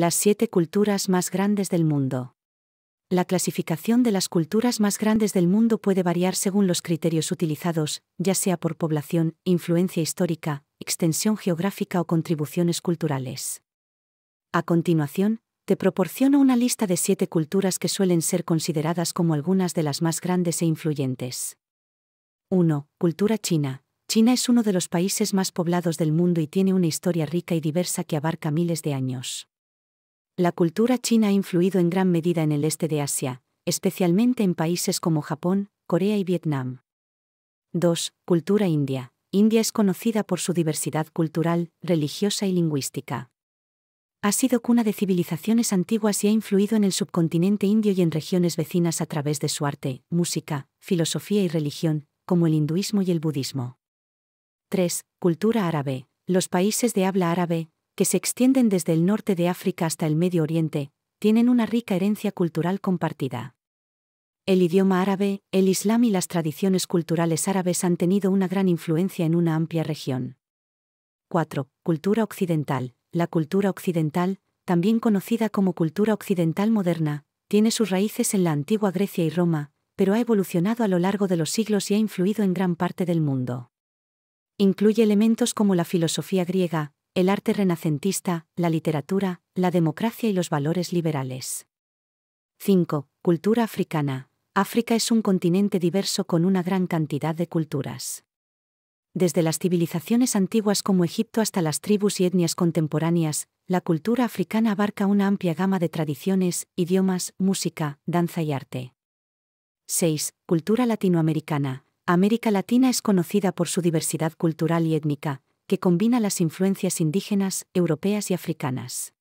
Las siete culturas más grandes del mundo. La clasificación de las culturas más grandes del mundo puede variar según los criterios utilizados, ya sea por población, influencia histórica, extensión geográfica o contribuciones culturales. A continuación, te proporciono una lista de siete culturas que suelen ser consideradas como algunas de las más grandes e influyentes. 1. Cultura china. China es uno de los países más poblados del mundo y tiene una historia rica y diversa que abarca miles de años. La cultura china ha influido en gran medida en el este de Asia, especialmente en países como Japón, Corea y Vietnam. 2. Cultura india. India es conocida por su diversidad cultural, religiosa y lingüística. Ha sido cuna de civilizaciones antiguas y ha influido en el subcontinente indio y en regiones vecinas a través de su arte, música, filosofía y religión, como el hinduismo y el budismo. 3. Cultura árabe. Los países de habla árabe, que se extienden desde el norte de África hasta el Medio Oriente, tienen una rica herencia cultural compartida. El idioma árabe, el Islam y las tradiciones culturales árabes han tenido una gran influencia en una amplia región. 4. Cultura occidental. La cultura occidental, también conocida como cultura occidental moderna, tiene sus raíces en la antigua Grecia y Roma, pero ha evolucionado a lo largo de los siglos y ha influido en gran parte del mundo. Incluye elementos como la filosofía griega, el arte renacentista, la literatura, la democracia y los valores liberales. 5. Cultura africana. África es un continente diverso con una gran cantidad de culturas. Desde las civilizaciones antiguas como Egipto hasta las tribus y etnias contemporáneas, la cultura africana abarca una amplia gama de tradiciones, idiomas, música, danza y arte. 6. Cultura latinoamericana. América Latina es conocida por su diversidad cultural y étnica, que combina las influencias indígenas, europeas y africanas.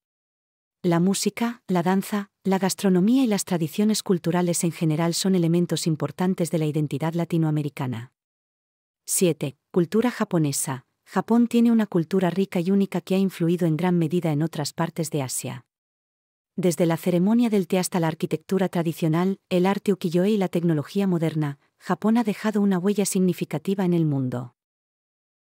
La música, la danza, la gastronomía y las tradiciones culturales en general son elementos importantes de la identidad latinoamericana. 7. Cultura japonesa. Japón tiene una cultura rica y única que ha influido en gran medida en otras partes de Asia. Desde la ceremonia del té hasta la arquitectura tradicional, el arte ukiyo-e y la tecnología moderna, Japón ha dejado una huella significativa en el mundo.